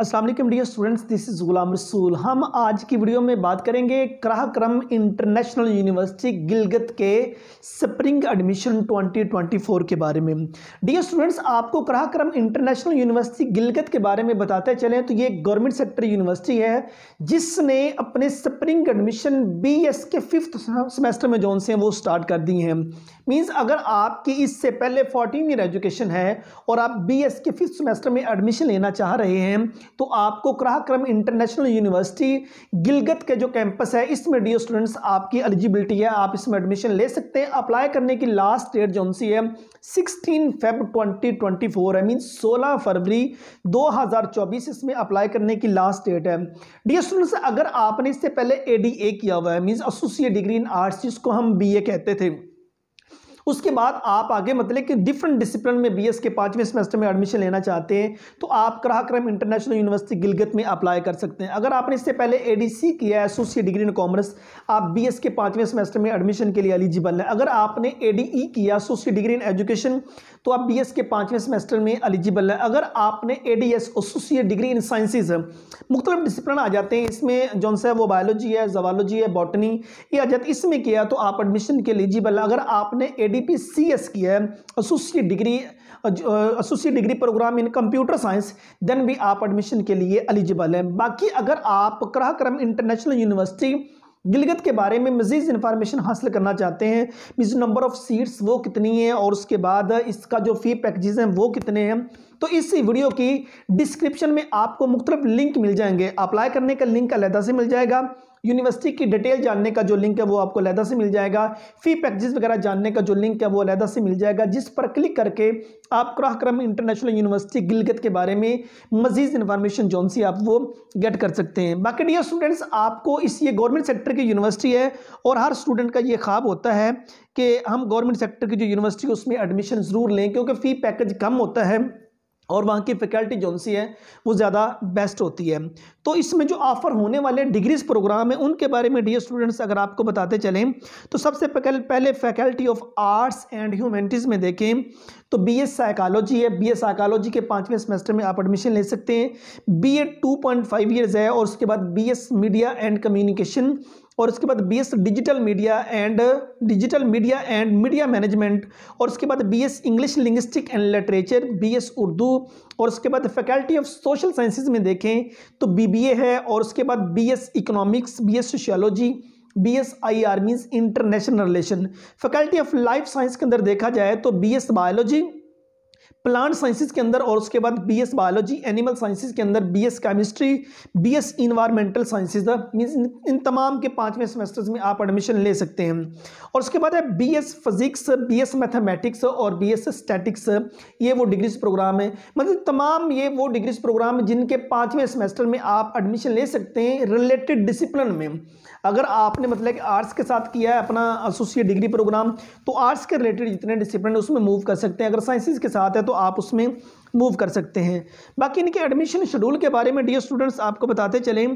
Aslam dear students this is Ghulam Rasool हम आज की वीडियो में बात करेंगे क्राहक्रम इंटरनेशनल यूनिवर्सिटी गिलगत के स्प्रिंग एडमिशन 2024 के बारे में डियर स्टूडेंट्स आपको क्राहक्रम इंटरनेशनल यूनिवर्सिटी गिलगत के बारे में बताते चलें तो ये गवर्नमेंट सेक्टर यूनिवर्सिटी है जिसने अपने स्प्रिंग एडमिशन बी के फिफ्थ सेमेस्टर में जोन से वो स्टार्ट कर दी हैं मीन्स अगर आपकी इससे पहले फोर्टीन ईयर एजुकेशन है और आप बी के फिफ्थ सेमेस्टर में एडमिशन लेना चाह रहे हैं तो आपको क्राहक्रम इंटरनेशनल यूनिवर्सिटी गिलगत के जो कैंपस है इसमें डी स्टूडेंट्स आपकी एलिजिबिलिटी है आप इसमें एडमिशन ले सकते हैं अप्लाई करने की लास्ट डेट जो सी है sixteen Feb twenty twenty four है मीन सोलह फरवरी दो हज़ार चौबीस इसमें अप्लाई करने की लास्ट डेट है डी स्टूडेंट्स अगर आपने इससे पहले ए किया हुआ है means associate degree in arts जिसको हम बी कहते थे उसके बाद आप आगे मतलब कि डिफरेंट डिसिप्लिन में बीएस के पाँचवें सेमेस्टर में एडमिशन लेना चाहते हैं तो आप कराक्रम इंटरनेशनल यूनिवर्सिटी गिलगत में अप्लाई कर सकते हैं अगर आपने इससे पहले एडीसी किया है एसोसिएट डिग्री इन कॉमर्स आप बीएस के पाँचवें सेमेस्टर में एडमिशन के लिए एलिजिबल है अगर आपने एडीई e किया एसोसिएट डिग्री इन एजुकेशन तो आप बीएस के पाँचवें सेमेस्टर में एलिजिबल है अगर आपने A D S associate degree in sciences मुख्तलिफ डिसिप्लिन आ जाते हैं इसमें जौन सा वो बायोलॉजी है जवालॉजी है बॉटनी ये आ जाती इसमें किया तो आप एडमिशन के एलिजिबल अगर आपने A D P C S किया है associate degree associate degree program in computer science then भी आप एडमिशन के लिए एलिजिबल हैं बाकी अगर आप कराक्रम इंटरनेशनल यूनिवर्सिटी गिलगित के बारे में मज़ीद इन्फॉर्मेशन हासिल करना चाहते हैं मीज नंबर ऑफ़ सीट्स वो कितनी है और उसके बाद इसका जो फ़ी पैकेजेस हैं वो कितने हैं तो इस वीडियो की डिस्क्रिप्शन में आपको मुख्तलिफ लिंक मिल जाएंगे अप्लाई करने का लिंक अलहदा से मिल जाएगा यूनिवर्सिटी की डिटेल जानने का जो लिंक है वो आपको लहदा से मिल जाएगा फी पैकेजेस वगैरह जानने का जो लिंक है वो लहदा से मिल जाएगा जिस पर क्लिक करके आप क्राहक्रम इंटरनेशनल यूनिवर्सिटी गिलगत के बारे में मजीद इन्फॉर्मेशन जोन सी आप वो गेट कर सकते हैं बाकी डियर स्टूडेंट्स आपको इस ये गवर्नमेंट सेक्टर की यूनिवर्सिटी है और हर स्टूडेंट का ये ख्वाब होता है कि हम गवर्नमेंट सेक्टर की जो यूनिवर्सिटी उसमें एडमिशन ज़रूर लें क्योंकि फ़ी पैकेज कम होता है और वहाँ की फैकल्टी जो सी है वो ज़्यादा बेस्ट होती है तो इसमें जो ऑफ़र होने वाले डिग्रीज प्रोग्राम है उनके बारे में डी स्टूडेंट्स अगर आपको बताते चलें तो सबसे पहले faculty of arts and humanities में देखें तो बी एस साइकालोजी है बी एस साइकालोजी के पाँचवें सेमेस्टर में आप एडमिशन ले सकते हैं B A two point five years है और उसके बाद B S media and communication और उसके बाद BS digital media and digital media and media management और उसके बाद BS English linguistic and literature BS Urdu और उसके बाद फैकल्टी ऑफ सोशल साइंसेज में देखें तो बीबीए है और उसके बाद BS economics BS sociology B S I R means international relation faculty of life science के अंदर देखा जाए तो B S biology plant sciences के अंदर और उसके बाद बीएस बायोलॉजी एनिमल साइंसिस के अंदर BS chemistry BS environmental sciences means इन तमाम के पाँचवें सेमेस्टर्स में आप एडमिशन ले सकते हैं और उसके बाद है B S physics B S mathematics और बी एस स्टैटिक्स ये वो डिग्रीज प्रोग्राम है मतलब तमाम ये वो डिग्रीज प्रोग्राम जिनके पाँचवें सेमेस्टर में आप एडमिशन ले सकते हैं रिलेटेड डिसिप्लिन में अगर आपने मतलब कि आर्ट्स के साथ किया है अपना एसोसिएट डिग्री प्रोग्राम तो आर्ट्स के रिलेटेड जितने डिसिप्लिन उसमें मूव कर सकते हैं अगर साइंसिस के साथ है तो आप उसमें मूव कर सकते हैं बाकी इनके एडमिशन शेड्यूल के बारे में डी स्टूडेंट्स आपको बताते चलें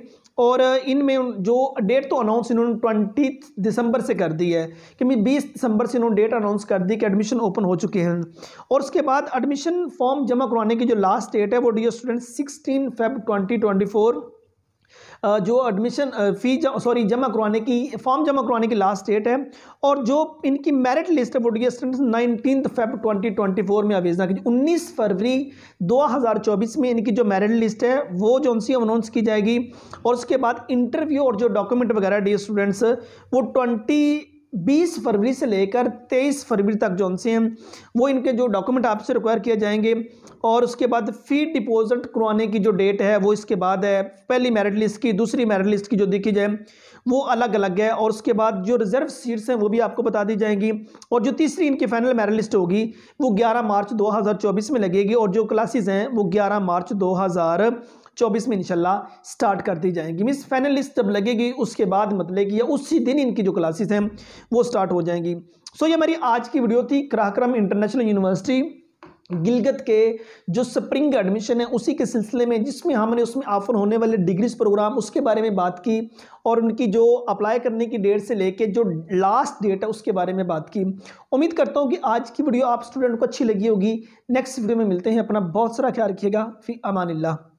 और इनमें जो डेट तो अनाउंस इन्होंने ट्वेंटी दिसंबर से कर दी है कि मैं बीस दिसंबर से इन्होंने डेट अनाउंस कर दी कि एडमिशन ओपन हो चुके हैं और उसके बाद एडमिशन फॉर्म जमा करवाने की जो लास्ट डेट है वो the students sixteen Feb twenty जो एडमिशन फ़ी सॉरी जमा करवाने की फॉर्म जमा करवाने की लास्ट डेट है और जो इनकी मेरिट लिस्ट है वो the students nineteen Feb twenty twenty four में आवेदना कीजिए उन्नीस फरवरी दो हज़ार चौबीस में इनकी जो मेरिट लिस्ट है वो जो उनसी अनाउंस की जाएगी और उसके बाद इंटरव्यू और जो डॉक्यूमेंट वगैरह डी स्टूडेंट्स वो ट्वेंटी बीस फरवरी से लेकर तेईस फरवरी तक जो उनसे हैं वो इनके जो डॉक्यूमेंट आपसे रिक्वायर किए जाएंगे और उसके बाद फी डिपॉजिट करवाने की जो डेट है वो इसके बाद है पहली मेरिट लिस्ट की दूसरी मेरिट लिस्ट की जो देखी जाए वो अलग अलग है और उसके बाद जो रिजर्व सीट्स हैं वो भी आपको बता दी जाएंगी और जो तीसरी इनकी फाइनल मेरिट लिस्ट होगी वो ग्यारह मार्च दो में लगेगी और जो क्लासेज हैं वो ग्यारह मार्च दो चौबीस में इनशाला स्टार्ट कर दी जाएंगी मिस फाइनल लिस्ट जब लगेगी उसके बाद मतलब कि या उसी दिन इनकी जो क्लासेस हैं वो स्टार्ट हो जाएंगी सो ये हमारी आज की वीडियो थी क्राहक्रम इंटरनेशनल यूनिवर्सिटी गिलगत के जो स्प्रिंग एडमिशन है उसी के सिलसिले में जिसमें हमने उसमें ऑफर होने वाले डिग्रीज प्रोग्राम उसके बारे में बात की और उनकी जो अप्लाई करने की डेट से लेके जो लास्ट डेट है उसके बारे में बात की उम्मीद करता हूँ कि आज की वीडियो आप स्टूडेंट को अच्छी लगी होगी नेक्स्ट वीडियो में मिलते हैं अपना बहुत सारा ख्याल रखिएगा फ़ी अमान